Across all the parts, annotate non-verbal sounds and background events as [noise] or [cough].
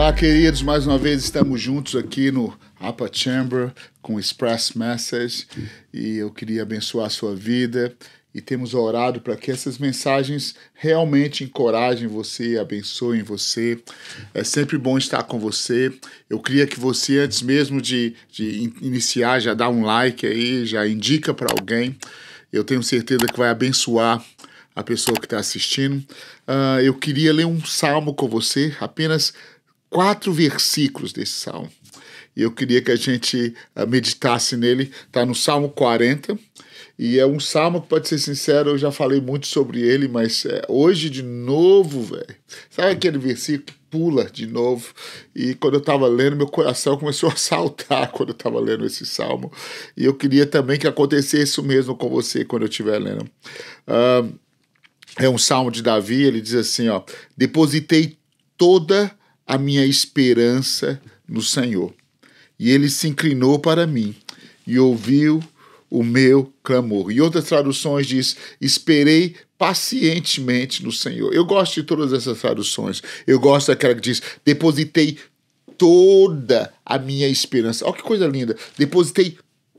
Olá, queridos, mais uma vez estamos juntos aqui no Apa Chamber com Express Message e eu queria abençoar a sua vida e temos orado para que essas mensagens realmente encorajem você, abençoem você. É sempre bom estar com você. Eu queria que você, antes mesmo de, de iniciar, já dá um like aí, já indica para alguém. Eu tenho certeza que vai abençoar a pessoa que está assistindo. Uh, eu queria ler um salmo com você, apenas quatro versículos desse salmo. E eu queria que a gente ah, meditasse nele. Está no Salmo 40. E é um salmo que, pode ser sincero, eu já falei muito sobre ele, mas é, hoje de novo, velho. Sabe aquele versículo que pula de novo? E quando eu estava lendo, meu coração começou a [laughs] saltar quando eu estava lendo esse salmo. E eu queria também que acontecesse isso mesmo com você quando eu estiver lendo. Uh, é um salmo de Davi, ele diz assim: ó, depositei toda a minha esperança no Senhor. E ele se inclinou para mim e ouviu o meu clamor. E outras traduções diz: esperei pacientemente no Senhor. Eu gosto de todas essas traduções. Eu gosto daquela que diz: depositei toda a minha esperança. Olha que coisa linda! Depositei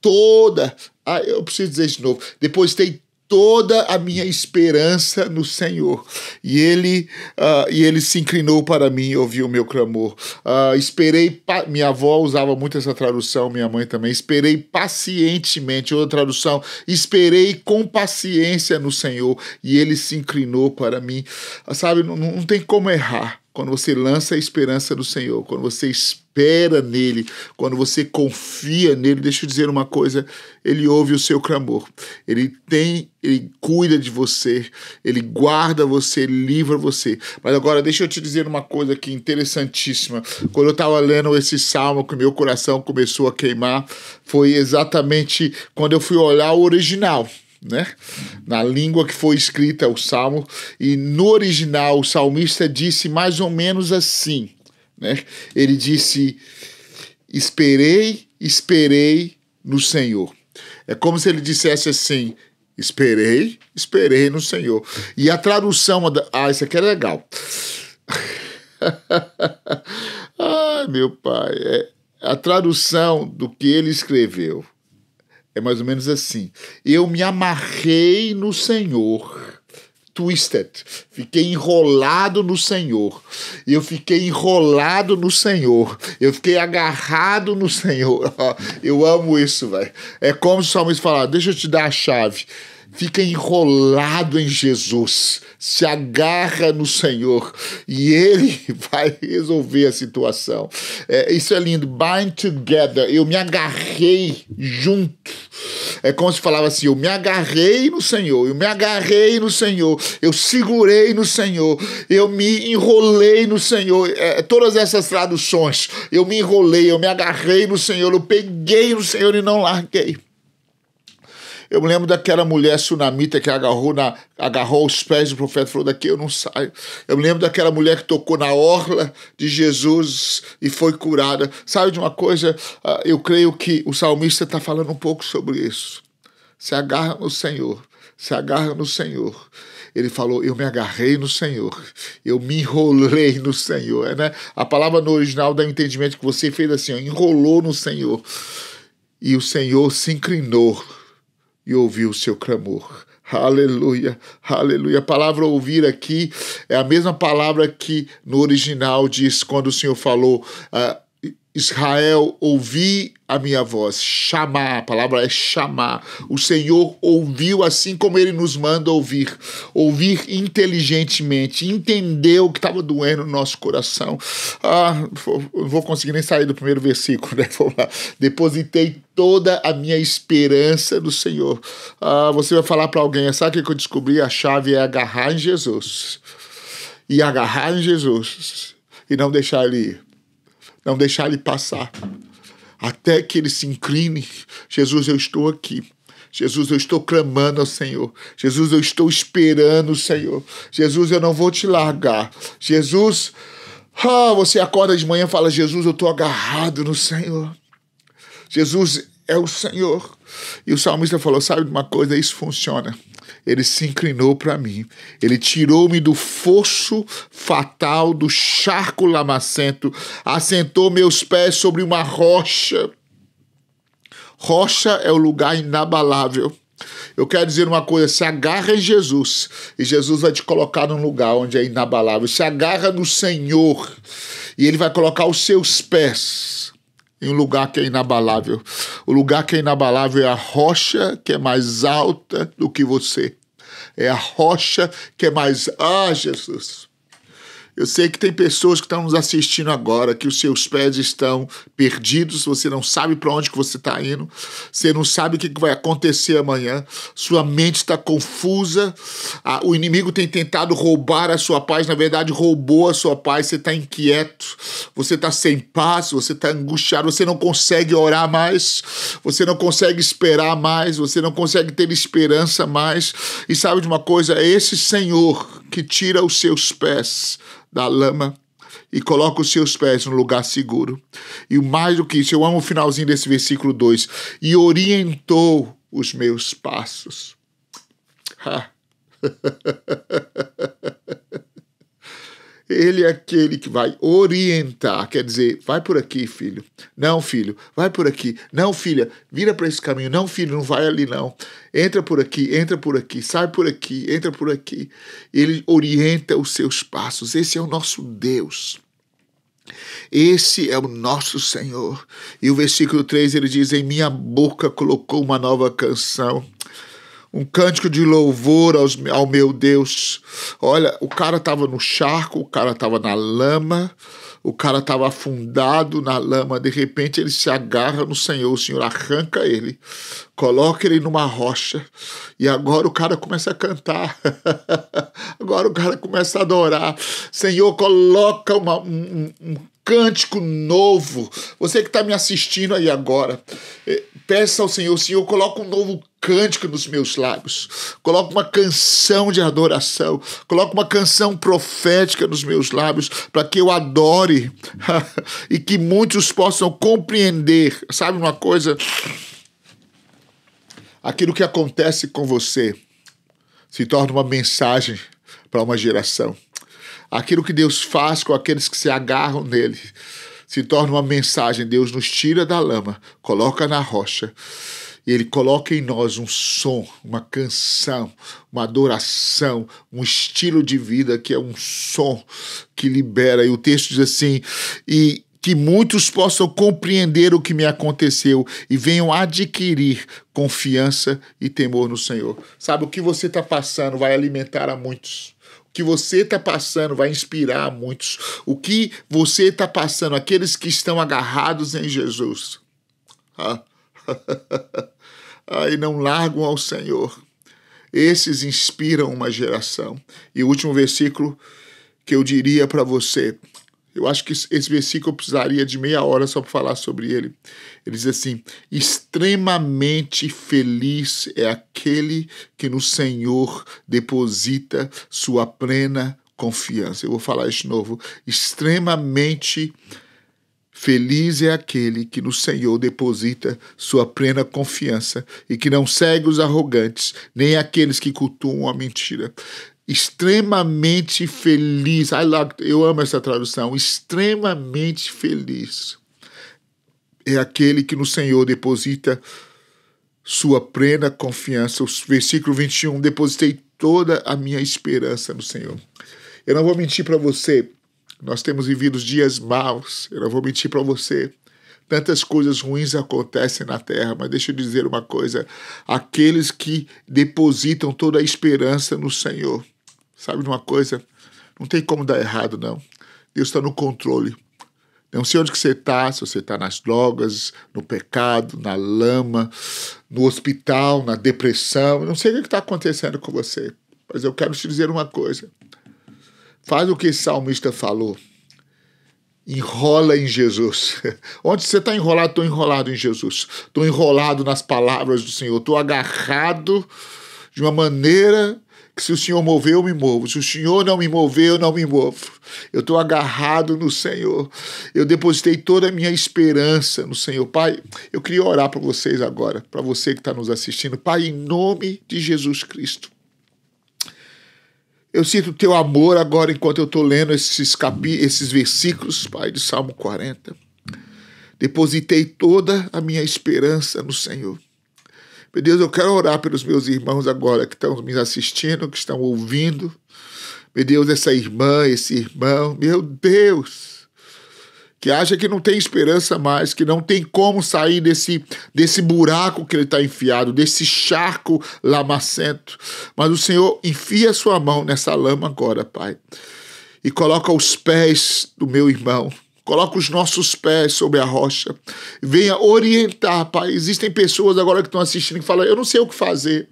toda. Ah, eu preciso dizer de novo. Depositei toda a minha esperança no Senhor. E ele, uh, e ele se inclinou para mim e ouviu o meu clamor. Uh, esperei, minha avó usava muito essa tradução, minha mãe também. Esperei pacientemente, outra tradução, esperei com paciência no Senhor e ele se inclinou para mim. Uh, sabe, não, não tem como errar quando você lança a esperança no Senhor, quando você espera nele, quando você confia nele, deixa eu dizer uma coisa, ele ouve o seu clamor. Ele tem, ele cuida de você, ele guarda você, ele livra você. Mas agora deixa eu te dizer uma coisa aqui interessantíssima. Quando eu estava lendo esse salmo que meu coração começou a queimar, foi exatamente quando eu fui olhar o original né? Na língua que foi escrita o salmo. E no original, o salmista disse mais ou menos assim, né? Ele disse: Esperei, esperei no Senhor. É como se ele dissesse assim: Esperei, esperei no Senhor. E a tradução. Ah, isso aqui é legal. [laughs] Ai, meu pai. É a tradução do que ele escreveu é mais ou menos assim. Eu me amarrei no Senhor. Twisted. Fiquei enrolado no Senhor. Eu fiquei enrolado no Senhor. Eu fiquei agarrado no Senhor. [laughs] Eu amo isso, velho. É como se o salmista falar: deixa eu te dar a chave fica enrolado em Jesus, se agarra no Senhor e ele [laughs] vai resolver a situação. É, isso é lindo. Bind together. Eu me agarrei junto. É como se falava assim: eu me agarrei no Senhor, eu me agarrei no Senhor, eu segurei no Senhor, eu me enrolei no Senhor. É, todas essas traduções, eu me enrolei, eu me agarrei no Senhor, eu peguei no Senhor e não larguei. Eu me lembro daquela mulher sunamita que agarrou, na, agarrou os pés do profeta e falou: daqui eu não saio. Eu me lembro daquela mulher que tocou na orla de Jesus e foi curada. Sabe de uma coisa? Ah, eu creio que o salmista está falando um pouco sobre isso. Se agarra no Senhor, se agarra no Senhor. Ele falou: Eu me agarrei no Senhor, eu me enrolei no Senhor. É, né? A palavra no original dá entendimento que você fez assim: ó, enrolou no Senhor. E o Senhor se inclinou e ouviu o seu clamor. Aleluia, aleluia. A palavra ouvir aqui é a mesma palavra que no original diz quando o Senhor falou. Uh, Israel, ouvi a minha voz, chamar, a palavra é chamar. O Senhor ouviu assim como ele nos manda ouvir, ouvir inteligentemente, entender o que estava doendo no nosso coração. Ah, não vou conseguir nem sair do primeiro versículo, [laughs] né? Vou lá. Depositei toda a minha esperança no Senhor. Ah, você vai falar para alguém, sabe o que eu descobri? A chave é agarrar em Jesus. E agarrar em Jesus e não deixar ele ir não deixar ele passar. Até que ele se incline, Jesus, eu estou aqui. Jesus, eu estou clamando ao Senhor. Jesus, eu estou esperando o Senhor. Jesus, eu não vou te largar. Jesus, ah, você acorda de manhã e fala: Jesus, eu estou agarrado no Senhor. Jesus é o Senhor. E o salmista falou: sabe de uma coisa? Isso funciona ele se inclinou para mim. Ele tirou-me do fosso fatal, do charco lamacento, assentou meus pés sobre uma rocha. Rocha é o lugar inabalável. Eu quero dizer uma coisa: se agarra em Jesus, e Jesus vai te colocar num lugar onde é inabalável. Se agarra no Senhor, e Ele vai colocar os seus pés em um lugar que é inabalável. O lugar que é inabalável é a rocha que é mais alta do que você. É a rocha que é mais. Ah, Jesus! Eu sei que tem pessoas que estão nos assistindo agora, que os seus pés estão perdidos, você não sabe para onde que você está indo, você não sabe o que, que vai acontecer amanhã, sua mente está confusa, a, o inimigo tem tentado roubar a sua paz, na verdade roubou a sua paz, você está inquieto, você está sem paz, você está angustiado, você não consegue orar mais, você não consegue esperar mais, você não consegue ter esperança mais. E sabe de uma coisa? esse Senhor que tira os seus pés da lama e coloca os seus pés no lugar seguro. E mais do que isso, eu amo o finalzinho desse versículo 2: e orientou os meus passos. Ha. [laughs] Ele é aquele que vai orientar, quer dizer, vai por aqui, filho. Não, filho, vai por aqui. Não, filha, vira para esse caminho. Não, filho, não vai ali não. Entra por aqui, entra por aqui, sai por aqui, entra por aqui. Ele orienta os seus passos. Esse é o nosso Deus. Esse é o nosso Senhor. E o versículo 3 ele diz: Em minha boca colocou uma nova canção um cântico de louvor aos, ao meu Deus. Olha, o cara estava no charco, o cara estava na lama, o cara estava afundado na lama. De repente ele se agarra no Senhor, o Senhor arranca ele, coloca ele numa rocha e agora o cara começa a cantar. [laughs] agora o cara começa a adorar. Senhor, coloca uma, um, um cântico novo. Você que está me assistindo aí agora, eh, peça ao Senhor, Senhor, coloca um novo cântico nos meus lábios, coloca uma canção de adoração, coloca uma canção profética nos meus lábios, para que eu adore [laughs] e que muitos possam compreender, sabe uma coisa? Aquilo que acontece com você se torna uma mensagem para uma geração. Aquilo que Deus faz com aqueles que se agarram nele se torna uma mensagem. Deus nos tira da lama, coloca na rocha. E Ele coloca em nós um som, uma canção, uma adoração, um estilo de vida que é um som que libera. E o texto diz assim: e que muitos possam compreender o que me aconteceu e venham adquirir confiança e temor no Senhor. Sabe o que você está passando vai alimentar a muitos que você está passando vai inspirar muitos. O que você está passando, aqueles que estão agarrados em Jesus. Ah. e [laughs] não largam ao Senhor. Esses inspiram uma geração. E o último versículo que eu diria para você eu acho que esse versículo eu precisaria de meia hora só para falar sobre ele. Ele diz assim: extremamente feliz é aquele que no Senhor deposita sua plena confiança. Eu vou falar isso de novo. Extremamente Feliz é aquele que no Senhor deposita sua plena confiança e que não segue os arrogantes, nem aqueles que cultuam a mentira extremamente feliz. I love, eu amo essa tradução. Extremamente feliz é aquele que no Senhor deposita sua plena confiança. O versículo 21, depositei toda a minha esperança no Senhor. Eu não vou mentir para você. Nós temos vivido dias maus. Eu não vou mentir para você. Tantas coisas ruins acontecem na terra, mas deixa eu dizer uma coisa: aqueles que depositam toda a esperança no Senhor, Sabe de uma coisa? Não tem como dar errado, não. Deus está no controle. Não sei onde que você está, se você está nas drogas, no pecado, na lama, no hospital, na depressão. Não sei o que está acontecendo com você, mas eu quero te dizer uma coisa. Faz o que o salmista falou. Enrola em Jesus. [laughs] Onde você está enrolado, estou enrolado em Jesus. Estou enrolado nas palavras do Senhor. Estou agarrado de uma maneira que se o Senhor mover, eu me movo. Se o Senhor não me mover, eu não me movo. Eu estou agarrado no Senhor. Eu depositei toda a minha esperança no Senhor. Pai, eu queria orar para vocês agora, para você que está nos assistindo. Pai, em nome de Jesus Cristo. Eu sinto o teu amor agora enquanto eu estou lendo esses, capi esses versículos, Pai, de Salmo 40. Depositei toda a minha esperança no Senhor. Meu Deus, eu quero orar pelos meus irmãos agora que estão me assistindo, que estão ouvindo. Meu Deus, essa irmã, esse irmão, meu Deus, que acha que não tem esperança mais, que não tem como sair desse, desse buraco que ele está enfiado, desse charco lamacento. Mas o Senhor enfia a sua mão nessa lama agora, Pai, e coloca os pés do meu irmão Coloca os nossos pés sobre a rocha. Venha orientar, Pai. Existem pessoas agora que estão assistindo que falam: Eu não sei o que fazer.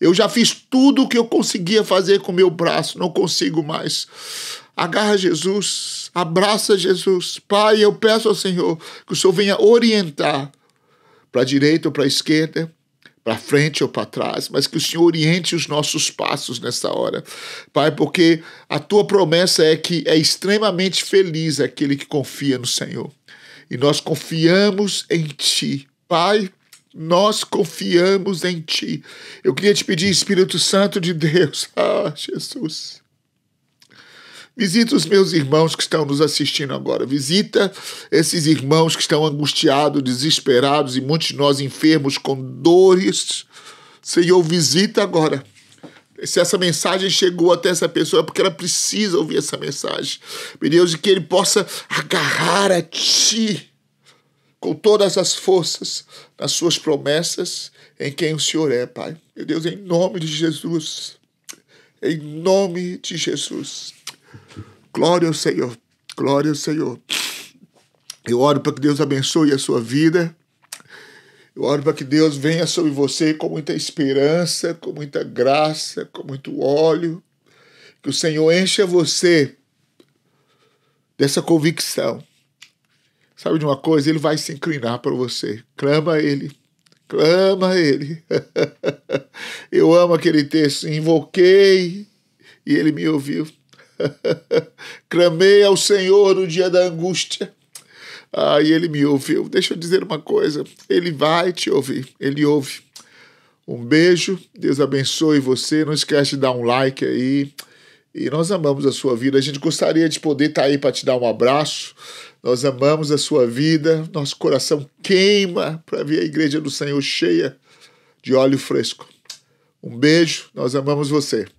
Eu já fiz tudo o que eu conseguia fazer com meu braço, não consigo mais. Agarra Jesus, abraça Jesus. Pai, eu peço ao Senhor que o Senhor venha orientar para a direita ou para a esquerda, para frente ou para trás, mas que o Senhor oriente os nossos passos nessa hora. Pai, porque a tua promessa é que é extremamente feliz aquele que confia no Senhor. E nós confiamos em ti. Pai, nós confiamos em ti. Eu queria te pedir, Espírito Santo de Deus, [laughs] ah, Jesus Visita os meus irmãos que estão nos assistindo agora. Visita esses irmãos que estão angustiados, desesperados e muitos de nós enfermos com dores. Senhor, visita agora. Se essa mensagem chegou até essa pessoa, é porque ela precisa ouvir essa mensagem. Meu Deus, e que ele possa agarrar a Ti com todas as forças, nas Suas promessas, em quem o Senhor é, Pai. Meu Deus, em nome de Jesus. Em nome de Jesus. Glória ao Senhor. Glória ao Senhor. Eu oro para que Deus abençoe a sua vida. Eu oro para que Deus venha sobre você com muita esperança, com muita graça, com muito óleo. Que o Senhor encha você dessa convicção. Sabe de uma coisa? Ele vai se inclinar para você. Clama a Ele. Clama a Ele. [laughs] Eu amo aquele texto. Invoquei e Ele me ouviu. [laughs] Clamei ao Senhor no dia da angústia. Ah, ele me ouviu. Deixa eu dizer uma coisa: ele vai te ouvir, ele ouve. Um beijo, Deus abençoe você. Não esquece de dar um like aí. E nós amamos a sua vida. A gente gostaria de poder estar tá aí para te dar um abraço. Nós amamos a sua vida. Nosso coração queima para ver a igreja do Senhor cheia de óleo fresco. Um beijo, nós amamos você.